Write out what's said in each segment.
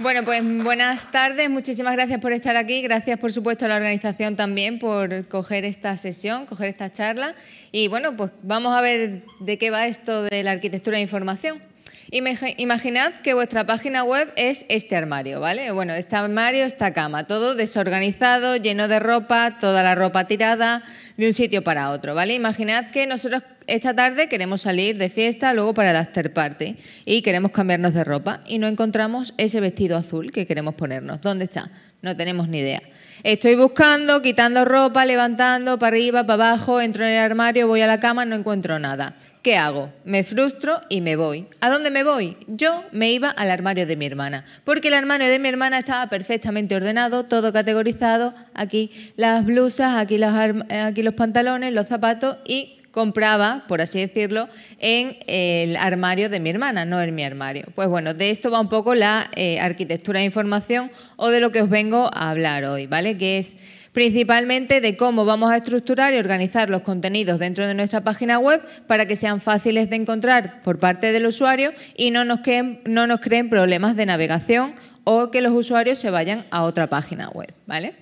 Bueno, pues buenas tardes, muchísimas gracias por estar aquí, gracias por supuesto a la organización también por coger esta sesión, coger esta charla y bueno, pues vamos a ver de qué va esto de la arquitectura de información. Imaginad que vuestra página web es este armario, ¿vale? Bueno, este armario, esta cama, todo desorganizado, lleno de ropa, toda la ropa tirada, de un sitio para otro, ¿vale? Imaginad que nosotros esta tarde queremos salir de fiesta, luego para el after party y queremos cambiarnos de ropa y no encontramos ese vestido azul que queremos ponernos. ¿Dónde está? No tenemos ni idea. Estoy buscando, quitando ropa, levantando, para arriba, para abajo, entro en el armario, voy a la cama, no encuentro nada. ¿Qué hago? Me frustro y me voy. ¿A dónde me voy? Yo me iba al armario de mi hermana, porque el armario de mi hermana estaba perfectamente ordenado, todo categorizado, aquí las blusas, aquí eh, los, pantalones, los zapatos y compraba, por así decirlo, en el armario de mi hermana, no en mi armario. Pues bueno, de esto va un poco la eh, arquitectura de información o de lo que os vengo a hablar hoy, ¿vale? Que es principalmente de cómo vamos a estructurar y organizar los contenidos dentro de nuestra página web para que sean fáciles de encontrar por parte del usuario y no nos creen, problemas de navegación o que los usuarios se vayan a otra página web. ¿vale?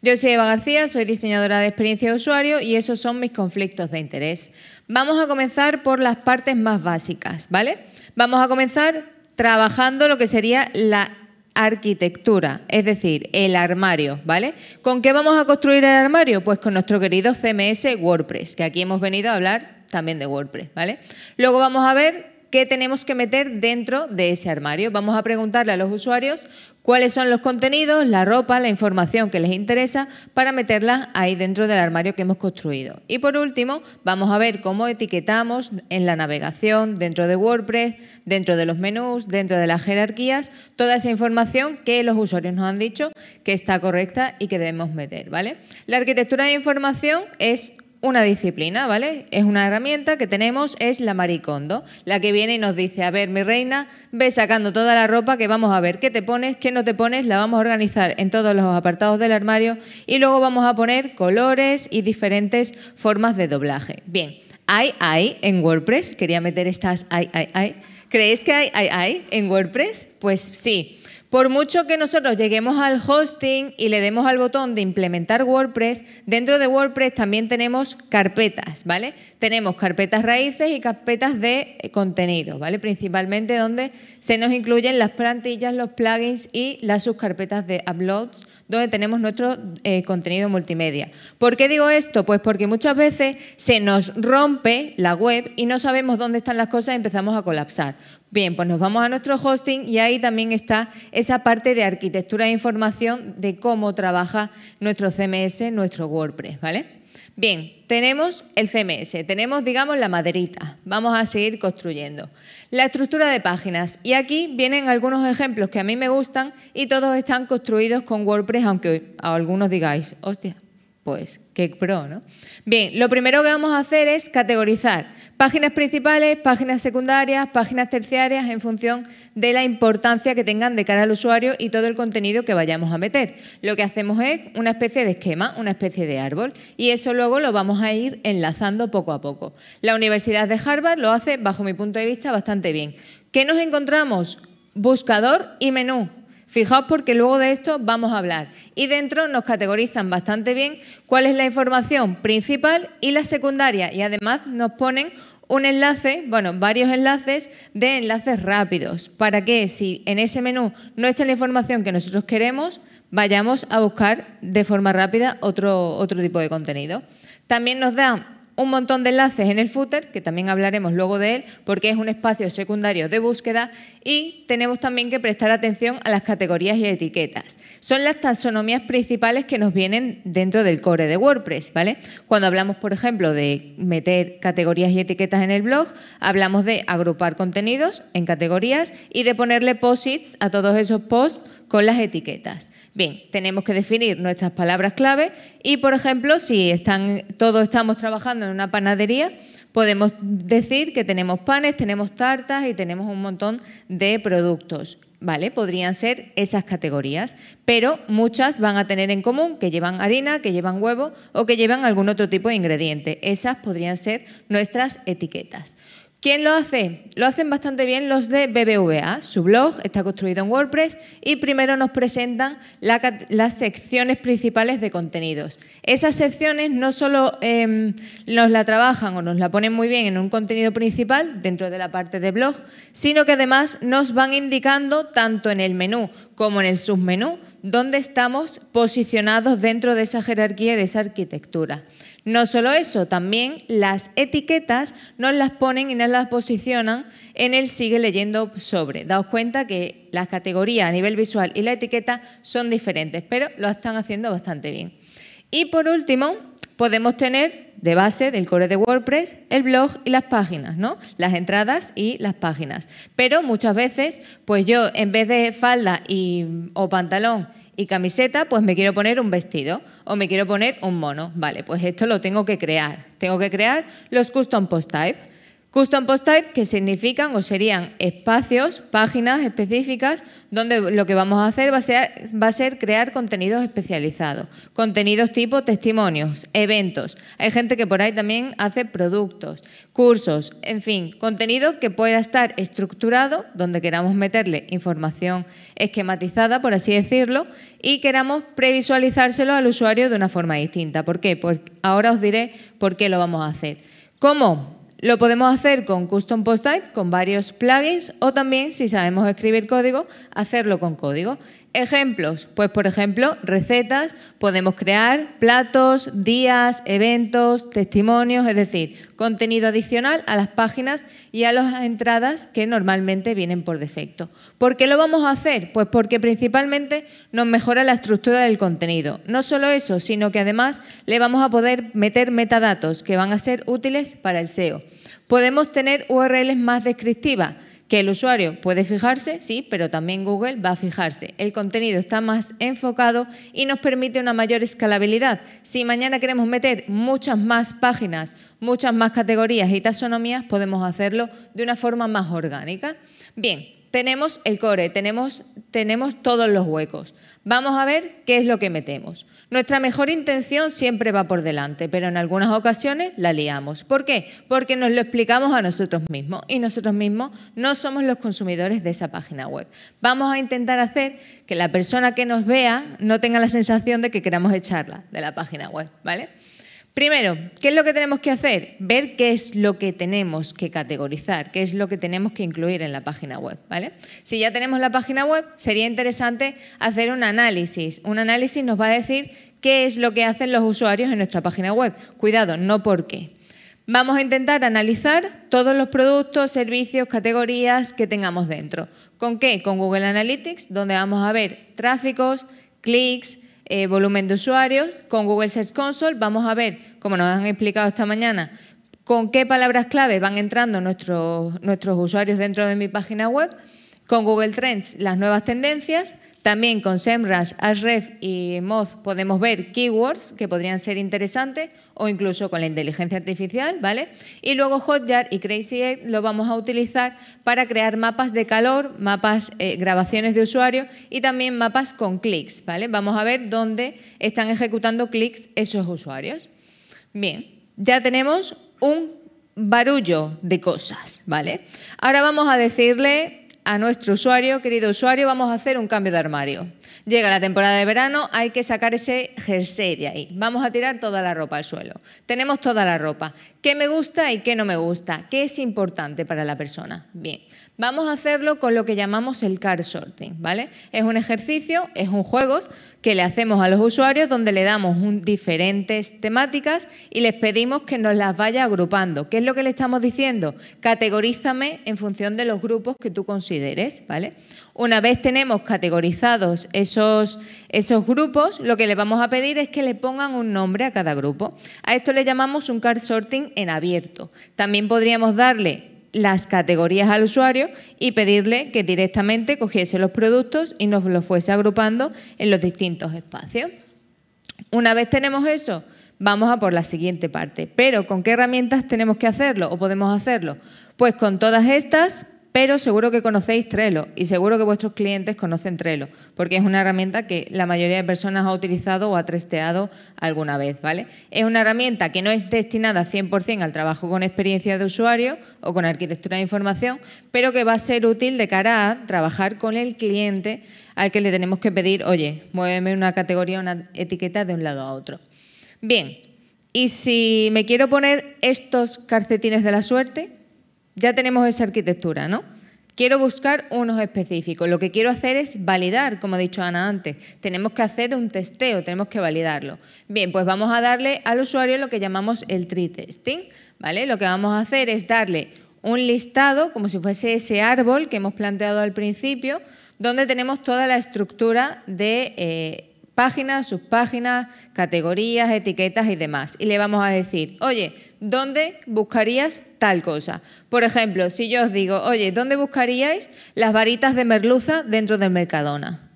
Yo soy Eva García, soy diseñadora de experiencia de usuario y esos son mis conflictos de interés. Vamos a comenzar por las partes más básicas, ¿vale? Vamos a comenzar trabajando lo que sería la arquitectura, es decir, el armario, ¿vale? ¿Con qué vamos a construir el armario? Pues con nuestro querido CMS WordPress, que aquí hemos venido a hablar también de WordPress, ¿vale? Luego vamos a ver qué tenemos que meter dentro de ese armario. Vamos a preguntarle a los usuarios cuáles son los contenidos, la ropa, la información que les interesa para meterla ahí dentro del armario que hemos construido. Y por último, vamos a ver cómo etiquetamos en la navegación, dentro de WordPress, dentro de los menús, dentro de las jerarquías, toda esa información que los usuarios nos han dicho que está correcta y que debemos meter. ¿vale? La arquitectura de información es una disciplina, ¿vale? Es una herramienta que tenemos, es la maricondo, la que viene y nos dice, a ver, mi reina, ve sacando toda la ropa que vamos a ver qué te pones, qué no te pones, la vamos a organizar en todos los apartados del armario y luego vamos a poner colores y diferentes formas de doblaje. Bien, hay, hay en WordPress, quería meter estas hay, hay, hay. ¿Creéis que hay, hay, hay en WordPress? Pues sí. Por mucho que nosotros lleguemos al hosting y le demos al botón de implementar WordPress, dentro de WordPress también tenemos carpetas, ¿vale? Tenemos carpetas raíces y carpetas de eh, contenido, ¿vale? Principalmente donde se nos incluyen las plantillas, los plugins y las subcarpetas de uploads donde tenemos nuestro eh, contenido multimedia. ¿Por qué digo esto? Pues porque muchas veces se nos rompe la web y no sabemos dónde están las cosas y empezamos a colapsar. Bien, pues nos vamos a nuestro hosting y ahí también está esa parte de arquitectura de información de cómo trabaja nuestro CMS, nuestro WordPress, ¿vale? Bien, tenemos el CMS, tenemos, digamos, la maderita. Vamos a seguir construyendo. La estructura de páginas. Y aquí vienen algunos ejemplos que a mí me gustan y todos están construidos con WordPress, aunque a algunos digáis, hostia, pues qué pro, ¿no? Bien, lo primero que vamos a hacer es categorizar. Páginas principales, páginas secundarias, páginas terciarias, en función de la importancia que tengan de cara al usuario y todo el contenido que vayamos a meter. Lo que hacemos es una especie de esquema, una especie de árbol, y eso luego lo vamos a ir enlazando poco a poco. La Universidad de Harvard lo hace, bajo mi punto de vista, bastante bien. ¿Qué nos encontramos? Buscador y menú. Fijaos porque luego de esto vamos a hablar. Y dentro nos categorizan bastante bien cuál es la información principal y la secundaria. Y además nos ponen un enlace, bueno, varios enlaces de enlaces rápidos, para que si en ese menú no está la información que nosotros queremos, vayamos a buscar de forma rápida otro, otro tipo de contenido. También nos dan un montón de enlaces en el footer, que también hablaremos luego de él, porque es un espacio secundario de búsqueda, y tenemos también que prestar atención a las categorías y etiquetas. Son las taxonomías principales que nos vienen dentro del core de WordPress, ¿vale? Cuando hablamos, por ejemplo, de meter categorías y etiquetas en el blog, hablamos de agrupar contenidos en categorías y de ponerle posts a todos esos posts con las etiquetas. Bien, tenemos que definir nuestras palabras clave y, por ejemplo, si todos estamos trabajando en una panadería, podemos decir que tenemos panes, tenemos tartas y tenemos un montón de productos. ¿Vale? Podrían ser esas categorías, pero muchas van a tener en común que llevan harina, que llevan huevo o que llevan algún otro tipo de ingrediente. Esas podrían ser nuestras etiquetas. ¿Quién lo hace? Lo hacen bastante bien los de BBVA. Su blog está construido en WordPress y primero nos presentan las secciones principales de contenidos. Esas secciones no solo em, nos la trabajan o nos la ponen muy bien en un contenido principal dentro de la parte de blog, sino que además nos van indicando tanto en el menú como en el submenú dónde estamos posicionados dentro de esa jerarquía y de esa arquitectura. No solo eso, también las etiquetas nos las ponen y nos las posicionan en el sigue leyendo sobre. Daos cuenta que las categorías a nivel visual y la etiqueta son diferentes, pero lo están haciendo bastante bien. Y por último, podemos tener de base del core de WordPress el blog y las páginas, ¿no? Las entradas y las páginas. Pero muchas veces, pues yo en vez de falda y, o pantalón y camiseta, pues me quiero poner un vestido o me quiero poner un mono. Vale, pues esto lo tengo que crear. Tengo que crear los custom post types. Custom Post Type, que significan o serían espacios, páginas específicas, donde lo que vamos a hacer va a ser, crear contenidos especializados. Contenidos tipo testimonios, eventos. Hay gente que por ahí también hace productos, cursos, en fin, contenido que pueda estar estructurado, donde queramos meterle información esquematizada, por así decirlo, y queramos previsualizárselo al usuario de una forma distinta. ¿Por qué? Pues ahora os diré por qué lo vamos a hacer. ¿Cómo? Lo podemos hacer con Custom Post Type, con varios plugins, o también, si sabemos escribir código, hacerlo con código. Ejemplos, pues por ejemplo, recetas, podemos crear platos, días, eventos, testimonios, es decir, contenido adicional a las páginas y a las entradas que normalmente vienen por defecto. ¿Por qué lo vamos a hacer? Pues porque principalmente nos mejora la estructura del contenido. No solo eso, sino que además le vamos a poder meter metadatos que van a ser útiles para el SEO. Podemos tener URLs más descriptivas que el usuario puede fijarse, sí, pero también Google va a fijarse. El contenido está más enfocado y nos permite una mayor escalabilidad. Si mañana queremos meter muchas más páginas, muchas más categorías y taxonomías, podemos hacerlo de una forma más orgánica. Bien, tenemos el core, tenemos, tenemos todos los huecos. Vamos a ver qué es lo que metemos. Nuestra mejor intención siempre va por delante, pero en algunas ocasiones la liamos. ¿Por qué? Porque nos lo explicamos a nosotros mismos y nosotros mismos no somos los consumidores de esa página web. Vamos a intentar hacer que la persona que nos vea no tenga la sensación de que queramos echarla de la página web, ¿vale? Primero, ¿qué es lo que tenemos que hacer? Ver qué es lo que tenemos que categorizar, qué es lo que tenemos que incluir en la página web. ¿vale? Si ya tenemos la página web, sería interesante hacer un análisis. Un análisis nos va a decir qué es lo que hacen los usuarios en nuestra página web. Cuidado, no por qué. Vamos a intentar analizar todos los productos, servicios, categorías que tengamos dentro. ¿Con qué? Con Google Analytics, donde vamos a ver tráficos, clics, eh, volumen de usuarios. Con Google Search Console vamos a ver, como nos han explicado esta mañana, con qué palabras clave van entrando nuestros, nuestros usuarios dentro de mi página web. Con Google Trends, las nuevas tendencias. También con SEMrush, Ahrefs y Moz podemos ver keywords que podrían ser interesantes o incluso con la inteligencia artificial, ¿vale? Y luego Hotjar y Crazy Egg lo vamos a utilizar para crear mapas de calor, mapas, eh, grabaciones de usuario y también mapas con clics, ¿vale? Vamos a ver dónde están ejecutando clics esos usuarios. Bien, ya tenemos un barullo de cosas, ¿vale? Ahora vamos a decirle a nuestro usuario, querido usuario, vamos a hacer un cambio de armario. Llega la temporada de verano, hay que sacar ese jersey de ahí. Vamos a tirar toda la ropa al suelo. Tenemos toda la ropa. ¿Qué me gusta y qué no me gusta? ¿Qué es importante para la persona? Bien, vamos a hacerlo con lo que llamamos el card sorting, ¿vale? Es un ejercicio, es un juego que le hacemos a los usuarios donde le damos diferentes temáticas y les pedimos que nos las vaya agrupando. ¿Qué es lo que le estamos diciendo? Categorízame en función de los grupos que tú consideres, ¿vale? Una vez tenemos categorizados esos, esos grupos, lo que le vamos a pedir es que le pongan un nombre a cada grupo. A esto le llamamos un card sorting en abierto. También podríamos darle las categorías al usuario y pedirle que directamente cogiese los productos y nos los fuese agrupando en los distintos espacios. Una vez tenemos eso, vamos a por la siguiente parte. Pero, ¿con qué herramientas tenemos que hacerlo o podemos hacerlo? Pues con todas estas pero seguro que conocéis Trello y seguro que vuestros clientes conocen Trello, porque es una herramienta que la mayoría de personas ha utilizado o ha testeado alguna vez, ¿vale? Es una herramienta que no es destinada 100% al trabajo con experiencia de usuario o con arquitectura de información, pero que va a ser útil de cara a trabajar con el cliente al que le tenemos que pedir, oye, muéveme una categoría, una etiqueta de un lado a otro. Bien, y si me quiero poner estos calcetines de la suerte, ya tenemos esa arquitectura, ¿no? Quiero buscar unos específicos. Lo que quiero hacer es validar, como ha dicho Ana antes. Tenemos que hacer un testeo, tenemos que validarlo. Bien, pues vamos a darle al usuario lo que llamamos el tree testing, ¿vale? Lo que vamos a hacer es darle un listado, como si fuese ese árbol que hemos planteado al principio, donde tenemos toda la estructura de eh, páginas, subpáginas, categorías, etiquetas y demás. Y le vamos a decir, oye, ¿Dónde buscarías tal cosa? Por ejemplo, si yo os digo, oye, ¿dónde buscaríais las varitas de merluza dentro del Mercadona?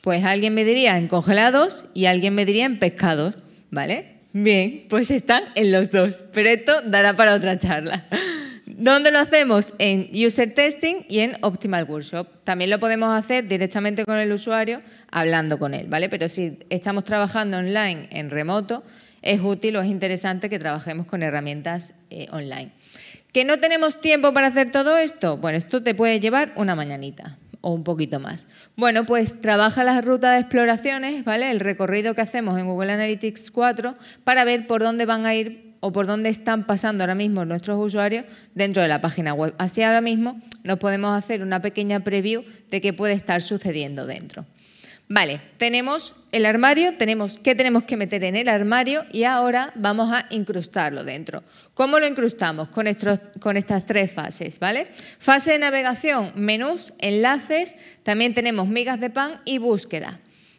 Pues alguien me diría en congelados y alguien me diría en pescados, ¿vale? Bien, pues están en los dos, pero esto dará para otra charla. ¿Dónde lo hacemos? En User Testing y en Optimal Workshop. También lo podemos hacer directamente con el usuario, hablando con él, ¿vale? Pero si estamos trabajando online, en remoto, es útil o es interesante que trabajemos con herramientas eh, online. ¿Que no tenemos tiempo para hacer todo esto? Bueno, esto te puede llevar una mañanita o un poquito más. Bueno, pues trabaja la ruta de exploraciones, ¿vale? El recorrido que hacemos en Google Analytics 4 para ver por dónde van a ir o por dónde están pasando ahora mismo nuestros usuarios dentro de la página web. Así ahora mismo nos podemos hacer una pequeña preview de qué puede estar sucediendo dentro. Vale, tenemos el armario, tenemos qué tenemos que meter en el armario y ahora vamos a incrustarlo dentro. ¿Cómo lo incrustamos? Con, estos, con estas tres fases, ¿vale? Fase de navegación, menús, enlaces, también tenemos migas de pan y búsqueda.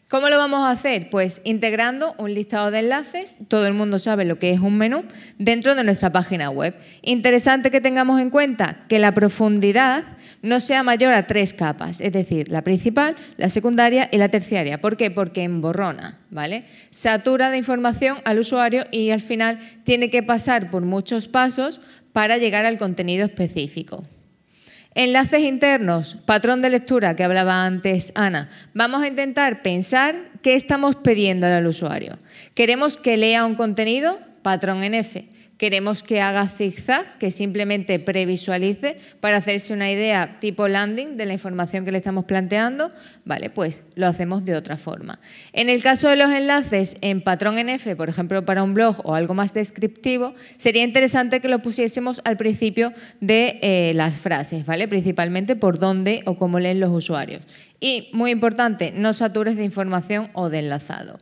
¿Cómo lo vamos a hacer? Pues integrando un listado de enlaces, todo el mundo sabe lo que es un menú, dentro de nuestra página web. Interesante que tengamos en cuenta que la profundidad no sea mayor a tres capas, es decir, la principal, la secundaria y la terciaria. ¿Por qué? Porque emborrona, ¿vale? Satura de información al usuario y al final tiene que pasar por muchos pasos para llegar al contenido específico. Enlaces internos, patrón de lectura que hablaba antes Ana. Vamos a intentar pensar qué estamos pidiendo al usuario. ¿Queremos que lea un contenido? Patrón en F queremos que haga zigzag, que simplemente previsualice para hacerse una idea tipo landing de la información que le estamos planteando, vale, pues lo hacemos de otra forma. En el caso de los enlaces en patrón NF, por ejemplo, para un blog o algo más descriptivo, sería interesante que lo pusiésemos al principio de eh, las frases, ¿vale? Principalmente por dónde o cómo leen los usuarios. Y, muy importante, no satures de información o de enlazado.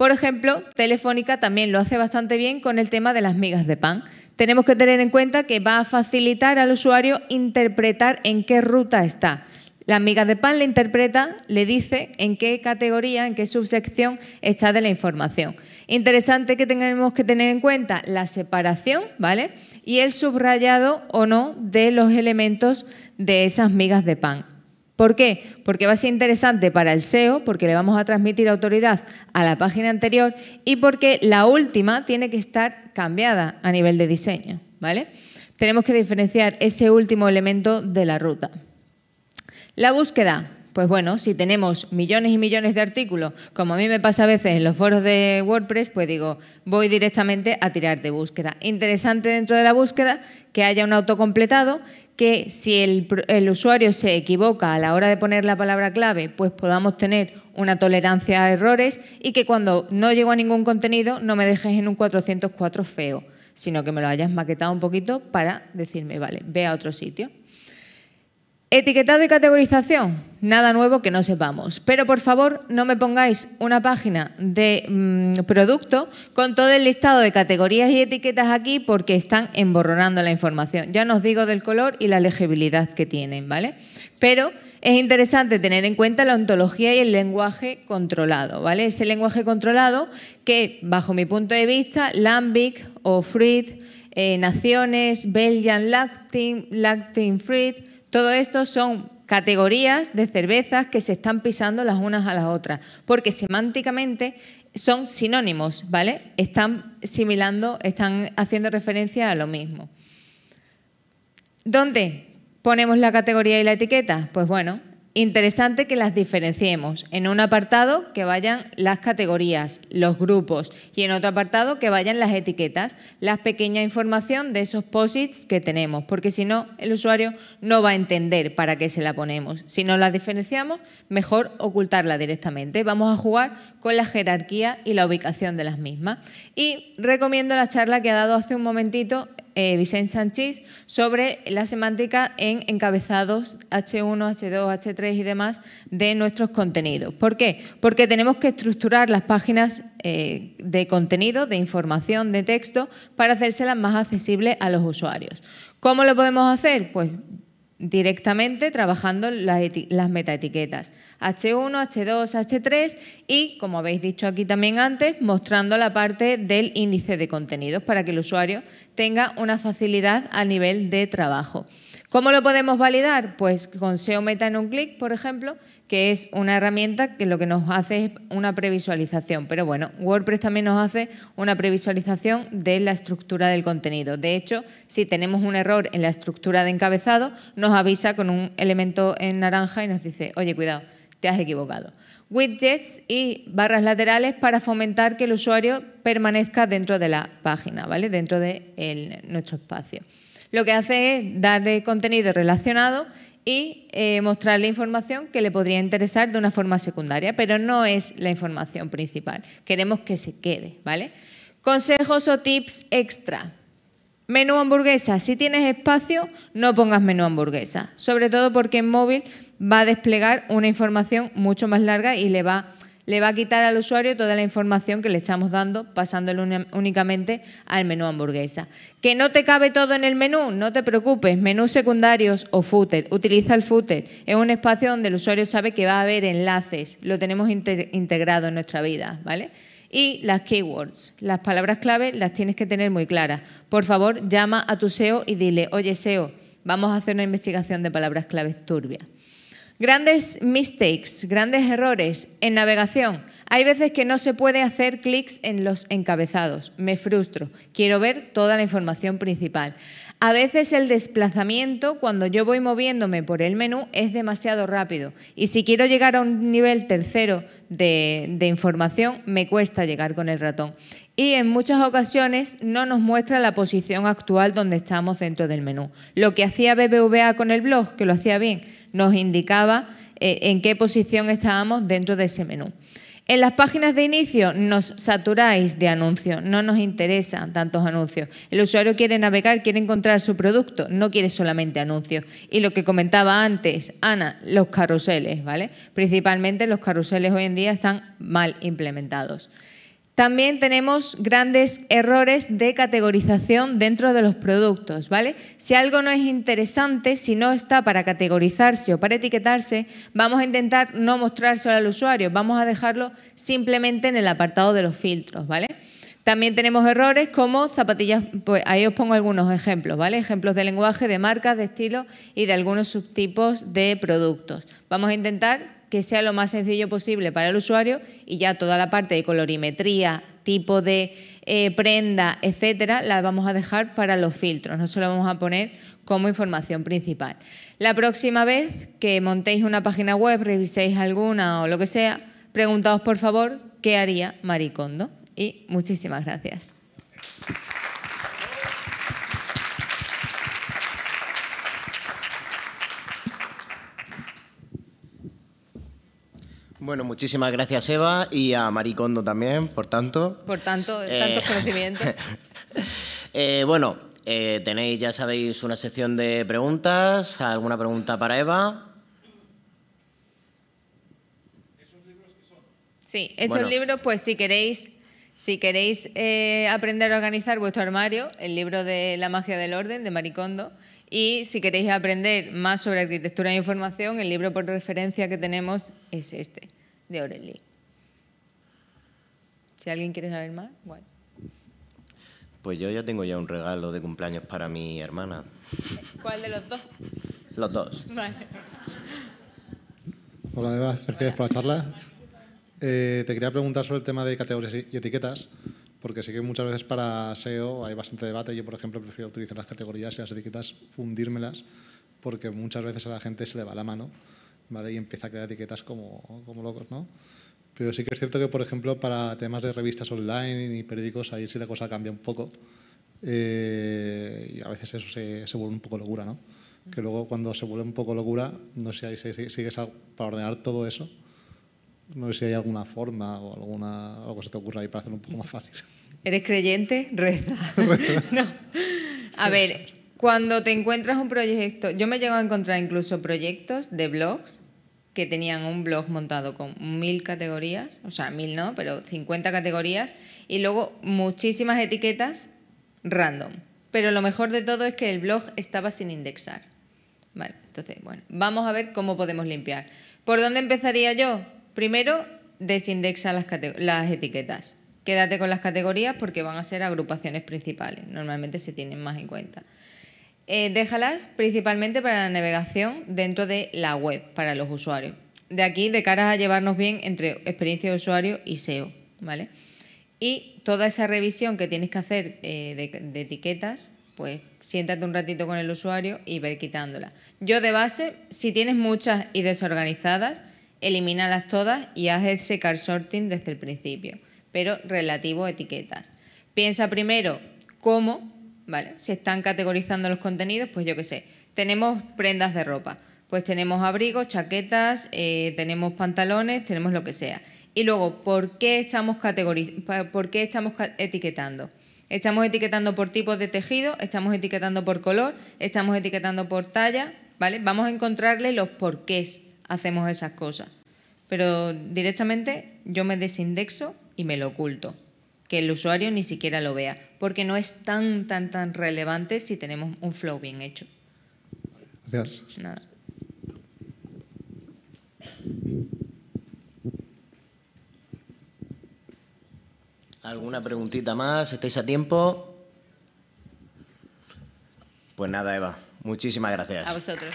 Por ejemplo, Telefónica también lo hace bastante bien con el tema de las migas de pan. Tenemos que tener en cuenta que va a facilitar al usuario interpretar en qué ruta está. Las migas de pan le interpreta, le dice en qué categoría, en qué subsección está de la información. Interesante que tenemos que tener en cuenta la separación, ¿vale? Y el subrayado o no de los elementos de esas migas de pan. ¿Por qué? Porque va a ser interesante para el SEO, porque le vamos a transmitir autoridad a la página anterior y porque la última tiene que estar cambiada a nivel de diseño, ¿vale? Tenemos que diferenciar ese último elemento de la ruta. La búsqueda. Pues bueno, si tenemos millones y millones de artículos, como a mí me pasa a veces en los foros de WordPress, pues digo, voy directamente a tirar de búsqueda. Interesante dentro de la búsqueda que haya un autocompletado que si el, usuario se equivoca a la hora de poner la palabra clave, pues podamos tener una tolerancia a errores y que cuando no llego a ningún contenido no me dejes en un 404 feo, sino que me lo hayas maquetado un poquito para decirme, vale, ve a otro sitio. Etiquetado y categorización. Nada nuevo que no sepamos. Pero por favor, no me pongáis una página de mm, producto con todo el listado de categorías y etiquetas aquí porque están emborronando la información. Ya nos digo del color y la legibilidad que tienen, ¿vale? Pero es interesante tener en cuenta la ontología y el lenguaje controlado, ¿vale? Ese lenguaje controlado que, bajo mi punto de vista, Lambic o Fruit, eh, Naciones, Belgian Lactin, Lactin todo esto son categorías de cervezas que se están pisando las unas a las otras, porque semánticamente son sinónimos, ¿vale? Están similando, están haciendo referencia a lo mismo. ¿Dónde ponemos la categoría y la etiqueta? Pues bueno, Interesante que las diferenciemos. En un apartado que vayan las categorías, los grupos y en otro apartado que vayan las etiquetas, la pequeña información de esos posits que tenemos, porque si no el usuario no va a entender para qué se la ponemos. Si no las diferenciamos, mejor ocultarla directamente. Vamos a jugar con la jerarquía y la ubicación de las mismas. Y recomiendo la charla que ha dado hace un momentito eh, Vicente Sánchez sobre la semántica en encabezados H1, H2, H3 y demás de nuestros contenidos. ¿Por qué? Porque tenemos que estructurar las páginas eh, de contenido, de información, de texto, para hacérselas más accesibles a los usuarios. ¿Cómo lo podemos hacer? Pues directamente trabajando las, metaetiquetas H1, H2, H3 y, como habéis dicho aquí también antes, mostrando la parte del índice de contenidos para que el usuario tenga una facilidad a nivel de trabajo. ¿Cómo lo podemos validar? Pues con SEO Meta en un clic, por ejemplo, que es una herramienta que lo que nos hace es una previsualización. Pero bueno, WordPress también nos hace una previsualización de la estructura del contenido. De hecho, si tenemos un error en la estructura de encabezado, nos avisa con un elemento en naranja y nos dice, oye, cuidado, te has equivocado. Widgets y barras laterales para fomentar que el usuario permanezca dentro de la página, ¿vale? Dentro de nuestro espacio. Lo que hace es darle contenido relacionado y eh, mostrarle información que le podría interesar de una forma secundaria, pero no es la información principal. Queremos que se quede, ¿vale? Consejos o tips extra. Menú hamburguesa. Si tienes espacio, no pongas menú hamburguesa, sobre todo porque en móvil va a desplegar una información mucho más larga y le va a le va a quitar al usuario toda la información que le estamos dando pasándolo únicamente al menú hamburguesa. Que no te cabe todo en el menú, no te preocupes, menús secundarios o footer, utiliza el footer, es un espacio donde el usuario sabe que va a haber enlaces, lo tenemos integrado en nuestra vida, ¿vale? Y las keywords, las palabras clave las tienes que tener muy claras. Por favor, llama a tu SEO y dile, oye SEO, vamos a hacer una investigación de palabras claves turbias. Grandes mistakes, grandes errores en navegación. Hay veces que no se puede hacer clics en los encabezados. Me frustro. Quiero ver toda la información principal. A veces el desplazamiento, cuando yo voy moviéndome por el menú, es demasiado rápido. Y si quiero llegar a un nivel tercero de, de, información, me cuesta llegar con el ratón. Y en muchas ocasiones no nos muestra la posición actual donde estamos dentro del menú. Lo que hacía BBVA con el blog, que lo hacía bien, nos indicaba eh, en qué posición estábamos dentro de ese menú. En las páginas de inicio nos saturáis de anuncios, no nos interesan tantos anuncios. El usuario quiere navegar, quiere encontrar su producto, no quiere solamente anuncios. Y lo que comentaba antes, Ana, los carruseles, ¿vale? Principalmente los carruseles hoy en día están mal implementados. También tenemos grandes errores de categorización dentro de los productos, ¿vale? Si algo no es interesante, si no está para categorizarse o para etiquetarse, vamos a intentar no mostrárselo al usuario, vamos a dejarlo simplemente en el apartado de los filtros, ¿vale? También tenemos errores como zapatillas, pues ahí os pongo algunos ejemplos, ¿vale? Ejemplos de lenguaje, de marcas, de estilo y de algunos subtipos de productos. Vamos a intentar que sea lo más sencillo posible para el usuario y ya toda la parte de colorimetría, tipo de eh, prenda, etcétera, la vamos a dejar para los filtros, no se vamos a poner como información principal. La próxima vez que montéis una página web, reviséis alguna o lo que sea, preguntaos por favor qué haría Maricondo. Y muchísimas gracias. Bueno, muchísimas gracias Eva y a Maricondo también, por tanto. Por tanto, eh, tantos conocimientos. Eh, bueno, eh, tenéis, ya sabéis, una sección de preguntas. ¿Alguna pregunta para Eva? ¿Esos libros son? Sí, estos libros, pues si queréis si queréis aprender a organizar vuestro armario, el libro de La magia del orden de Maricondo, y si queréis aprender más sobre arquitectura e información, el libro por referencia que tenemos es este de Aureli. Si alguien quiere saber más, bueno. Pues yo ya tengo ya un regalo de cumpleaños para mi hermana. ¿Cuál de los dos? Los dos. Vale. Hola Eva, gracias por la charla. Eh, te quería preguntar sobre el tema de categorías y etiquetas, porque sé que muchas veces para SEO hay bastante debate. Yo, por ejemplo, prefiero utilizar las categorías y las etiquetas, fundírmelas, porque muchas veces a la gente se le va la mano y empieza a crear etiquetas como, como locos, ¿no? Pero sí que es cierto que, por ejemplo, para temas de revistas online y periódicos, ahí sí la cosa cambia un poco. Eh, y a veces eso se, vuelve un poco locura, ¿no? Que luego cuando se vuelve un poco locura, no sé si sigues para ordenar todo eso, no sé si hay alguna forma o alguna, algo que se te ocurra ahí para hacerlo un poco más fácil. ¿Eres creyente? Reza. no. A ver, cuando te encuentras un proyecto, yo me llego a encontrar incluso proyectos de blogs que tenían un blog montado con mil categorías, o sea, mil no, pero 50 categorías, y luego muchísimas etiquetas random. Pero lo mejor de todo es que el blog estaba sin indexar. entonces, bueno, vamos a ver cómo podemos limpiar. ¿Por dónde empezaría yo? Primero, desindexa las etiquetas. Quédate con las categorías porque van a ser agrupaciones principales. Normalmente se tienen más en cuenta. Eh, déjalas principalmente para la navegación dentro de la web para los usuarios. De aquí, de cara a llevarnos bien entre experiencia de usuario y SEO, ¿vale? Y toda esa revisión que tienes que hacer eh, de, etiquetas, pues siéntate un ratito con el usuario y ver quitándolas. Yo de base, si tienes muchas y desorganizadas, elimínalas todas y haz ese car sorting desde el principio, pero relativo a etiquetas. Piensa primero cómo ¿vale? Si están categorizando los contenidos, pues yo qué sé, tenemos prendas de ropa, pues tenemos abrigos, chaquetas, eh, tenemos pantalones, tenemos lo que sea. Y luego, ¿por qué estamos, por qué estamos etiquetando? Estamos etiquetando por tipos de tejido, estamos etiquetando por color, estamos etiquetando por talla, ¿vale? Vamos a encontrarle los por qué hacemos esas cosas. Pero directamente yo me desindexo y me lo oculto, que el usuario ni siquiera lo vea porque no es tan, tan, tan relevante si tenemos un flow bien hecho. Gracias. Nada. ¿Alguna preguntita más? ¿Estáis a tiempo? Pues nada, Eva. Muchísimas gracias. A vosotros.